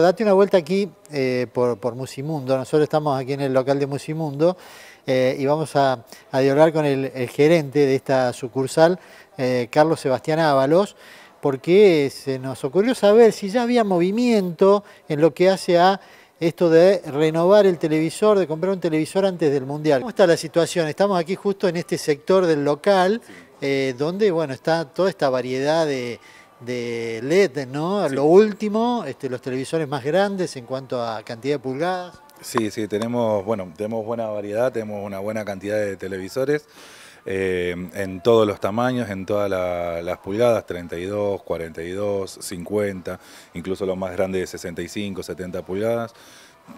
Date una vuelta aquí eh, por, Musimundo, nosotros estamos aquí en el local de Musimundo eh, y vamos a, a, dialogar con el, gerente de esta sucursal, eh, Carlos Sebastián Ábalos, porque se nos ocurrió saber si ya había movimiento en lo que hace a esto de renovar el televisor, de comprar un televisor antes del Mundial. ¿Cómo está la situación? Estamos aquí justo en este sector del local, donde bueno, está toda esta variedad de de LED, ¿no? Lo último, este, los televisores más grandes en cuanto a cantidad de pulgadas. Sí, sí, tenemos, bueno, tenemos buena variedad, tenemos una buena cantidad de televisores. Eh, en todos los tamaños, en todas las pulgadas, 32, 42, 50, incluso los más grandes de 65, 70 pulgadas.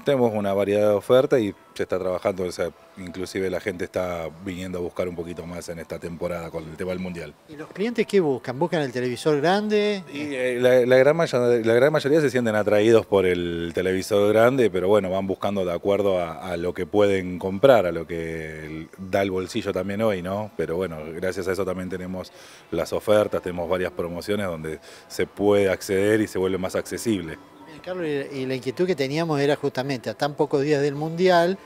Tenemos una variedad de ofertas y se está trabajando, o inclusive la gente está viniendo a buscar un poquito más en esta temporada con el tema del Mundial. ¿Y los clientes qué buscan? ¿Buscan el televisor grande? Y, eh, la, gran mayoría, se sienten atraídos por el televisor grande, pero bueno, van buscando de acuerdo a, lo que pueden comprar, a lo que da el bolsillo también hoy, ¿no? Pero bueno, gracias a eso también tenemos las ofertas, tenemos varias promociones donde se puede acceder y se vuelve más accesible. Carlos, y la inquietud que teníamos era justamente a tan pocos días del Mundial,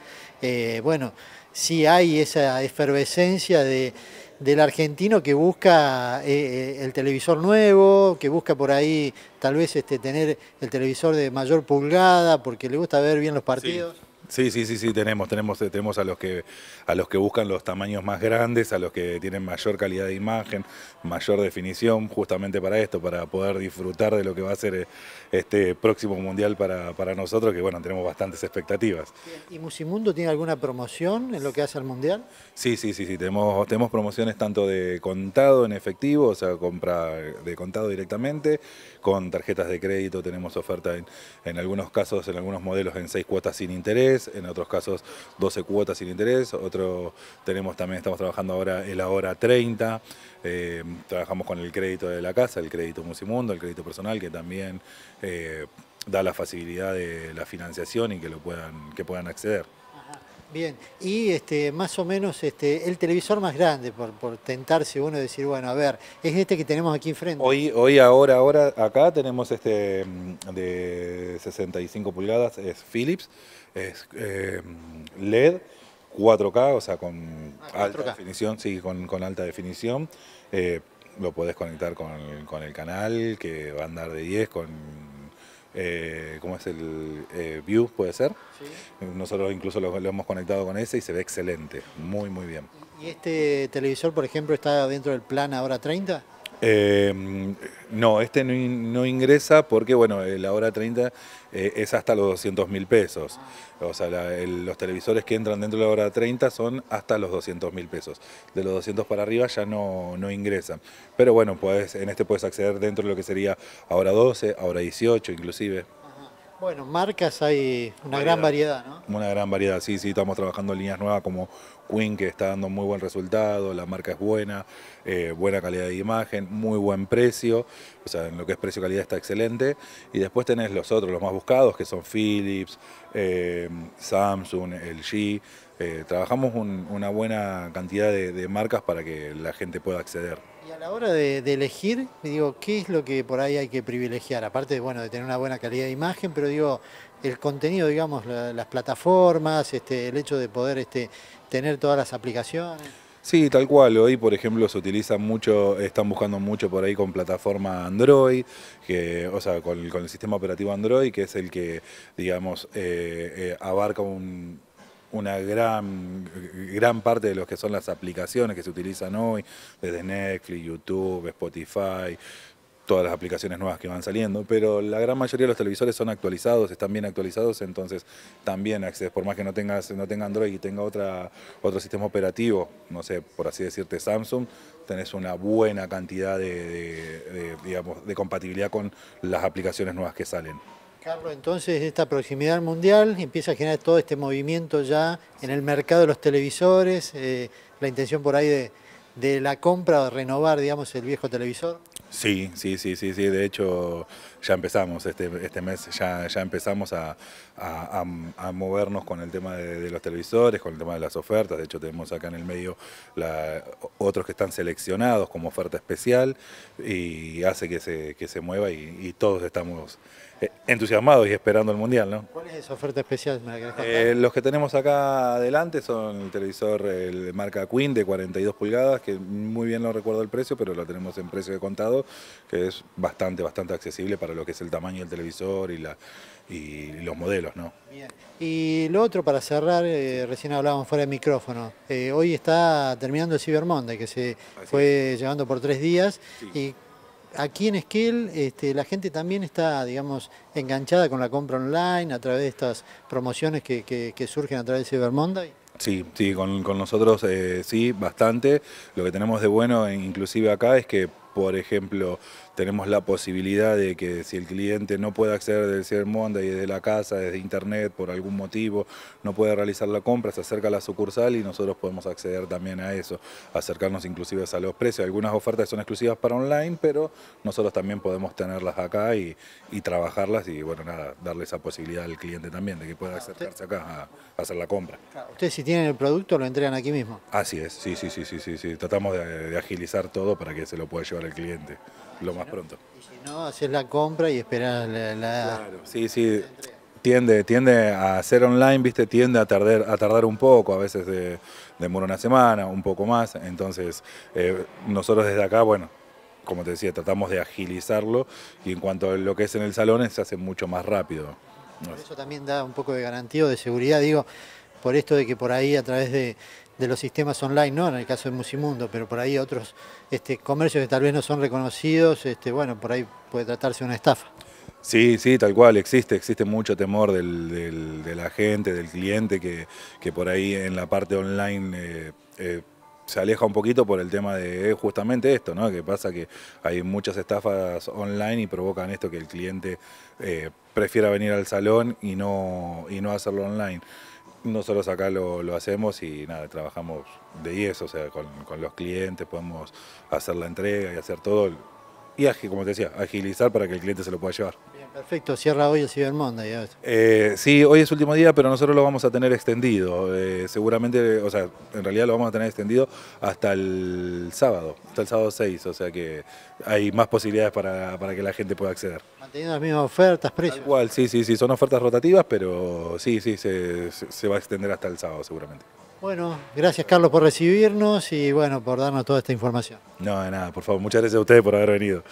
eh, bueno, si hay esa efervescencia de, del argentino que busca eh, eh, el televisor nuevo, que busca por ahí tal vez este, tener el televisor de mayor pulgada porque le gusta ver bien los partidos. Sí, sí, sí, sí, tenemos, tenemos, tenemos a los que a los que buscan los tamaños más grandes, a los que tienen mayor calidad de imagen, mayor definición, justamente para esto, para poder disfrutar de lo que va a ser eh, este próximo mundial para, para nosotros, que bueno, tenemos bastantes expectativas. ¿Y Musimundo tiene alguna promoción en lo que hace al mundial? Sí, sí, sí, sí. Tenemos, tenemos promociones tanto de contado en efectivo, o sea, compra de contado directamente, con tarjetas de crédito, tenemos oferta en, en algunos casos, en algunos modelos en seis cuotas sin interés en otros casos 12 cuotas sin interés, otro tenemos también, estamos trabajando ahora el ahora 30, trabajamos con el crédito de la casa, el crédito Musimundo, el crédito personal, que también eh, da la facilidad de la financiación y que lo puedan, que puedan acceder. Bien, y este, más o menos este, el televisor más grande, por, por tentarse uno decir, bueno, a ver, es este que tenemos aquí enfrente. Hoy, hoy ahora, ahora, acá tenemos este mm, de 65 pulgadas, es Philips, es eh, LED, 4K, o sea, con ah, alta definición, sí, con, alta definición. Eh, lo podés conectar con, con el canal, que va a andar de 10, con eh, ¿cómo es el eh, View? ¿Puede ser? Eh, nosotros incluso lo, lo, hemos conectado con ese y se ve excelente, muy, muy bien. ¿Y este televisor, por ejemplo, está dentro del plan ahora 30? Eh, no, este no, ingresa porque, bueno, eh, la hora 30 eh, es hasta los 200 mil pesos. O sea, los televisores que entran dentro de la hora 30 son hasta los 200 mil pesos. De los 200 para arriba ya no, no ingresan. Pero bueno, puedes, en este puedes acceder dentro de lo que sería ahora 12, ahora 18 inclusive. Bueno, marcas hay una gran variedad, ¿no? Una gran variedad, sí, sí, estamos trabajando en líneas nuevas como Queen, que está dando muy buen resultado, la marca es buena, eh, buena calidad de imagen, muy buen precio, o sea, en lo que es precio-calidad está excelente. Y después tenés los otros, los más buscados, que son Philips, eh, Samsung, LG, eh, trabajamos una buena cantidad de, marcas para que la gente pueda acceder. Y a la hora de, elegir, digo, ¿qué es lo que por ahí hay que privilegiar? Aparte de, bueno, de tener una buena calidad de imagen, pero digo, el contenido, digamos, las plataformas, este, el hecho de poder este, tener todas las aplicaciones. Sí, tal cual. Hoy, por ejemplo, se utiliza mucho, están buscando mucho por ahí con plataforma Android, que, o sea, con, el sistema operativo Android, que es el que, digamos, eh, eh, abarca un una gran, parte de lo que son las aplicaciones que se utilizan hoy, desde Netflix, YouTube, Spotify, todas las aplicaciones nuevas que van saliendo, pero la gran mayoría de los televisores son actualizados, están bien actualizados, entonces también accedes, por más que no tengas, no tenga Android y tenga otra, otro sistema operativo, no sé, por así decirte Samsung, tenés una buena cantidad de, digamos, de compatibilidad con las aplicaciones nuevas que salen. Carlos, entonces esta proximidad mundial empieza a generar todo este movimiento ya en el mercado de los televisores, eh, la intención por ahí de, la compra, de renovar, digamos, el viejo televisor. Sí, sí, sí, sí, sí. De hecho, ya empezamos este, este mes, ya, empezamos a, movernos con el tema de, los televisores, con el tema de las ofertas. De hecho, tenemos acá en el medio otros que están seleccionados como oferta especial y hace que se, se mueva y todos estamos eh, entusiasmados y esperando el Mundial. ¿no? ¿Cuál es esa oferta especial? Eh, los que tenemos acá adelante son el televisor de marca Queen de 42 pulgadas, que muy bien no recuerdo el precio, pero lo tenemos en precio de contado, que es bastante, bastante accesible para lo que es el tamaño del televisor y, los modelos. ¿no? Y lo otro para cerrar, eh, recién hablábamos fuera de micrófono, hoy está terminando el Cyber Monday, que se fue llevando por tres días. y aquí en Esquel este, la gente también está, digamos, enganchada con la compra online a través de estas promociones que, surgen a través de Cyber Sí, sí, con, nosotros eh, sí, bastante. Lo que tenemos de bueno eh, inclusive acá es que por ejemplo, tenemos la posibilidad de que si el cliente no puede acceder desde el y desde la casa, desde internet, por algún motivo, no puede realizar la compra, se acerca a la sucursal y nosotros podemos acceder también a eso, acercarnos inclusive a los precios. Algunas ofertas son exclusivas para online, pero nosotros también podemos tenerlas acá y, trabajarlas y bueno, nada, darle esa posibilidad al cliente también de que pueda acercarse acá a, hacer la compra. Ustedes si tienen el producto lo entregan aquí mismo. Así es, sí, sí, sí, sí, sí, sí. Tratamos de, de agilizar todo para que se lo pueda llevar para el cliente, lo más pronto. Y si no, haces la compra y esperar. la, Claro, sí, sí. Tiende, tiende a hacer online, viste, tiende a tardar, a tardar un poco, a veces de, demora una semana, un poco más. Entonces, eh, nosotros desde acá, bueno, como te decía, tratamos de agilizarlo y en cuanto a lo que es en el salón, se hace mucho más rápido. eso también da un poco de garantía o de seguridad, digo, por esto de que por ahí a través de, de los sistemas online, no en el caso de Musimundo, pero por ahí otros este, comercios que tal vez no son reconocidos, este, bueno, por ahí puede tratarse de una estafa. Sí, sí, tal cual, existe, existe mucho temor de la gente, del cliente, que, por ahí en la parte online eh, eh, se aleja un poquito por el tema de eh, justamente esto, ¿no? Que pasa que hay muchas estafas online y provocan esto que el cliente prefiera venir al salón y no, y no hacerlo online nosotros acá lo, lo, hacemos y nada, trabajamos de 10, o sea, con, con los clientes podemos hacer la entrega y hacer todo y como te decía, agilizar para que el cliente se lo pueda llevar. Bien, perfecto. Cierra hoy el Cyber Monday. Eh, sí, hoy es último día, pero nosotros lo vamos a tener extendido. Eh, seguramente, o sea, en realidad lo vamos a tener extendido hasta el sábado, hasta el sábado 6. O sea que hay más posibilidades para, que la gente pueda acceder. Manteniendo las mismas ofertas, precios. Igual, sí, sí, sí. Son ofertas rotativas, pero sí, sí, se va a extender hasta el sábado seguramente. Bueno, gracias Carlos por recibirnos y bueno, por darnos toda esta información. No, de nada, por favor, muchas gracias a ustedes por haber venido.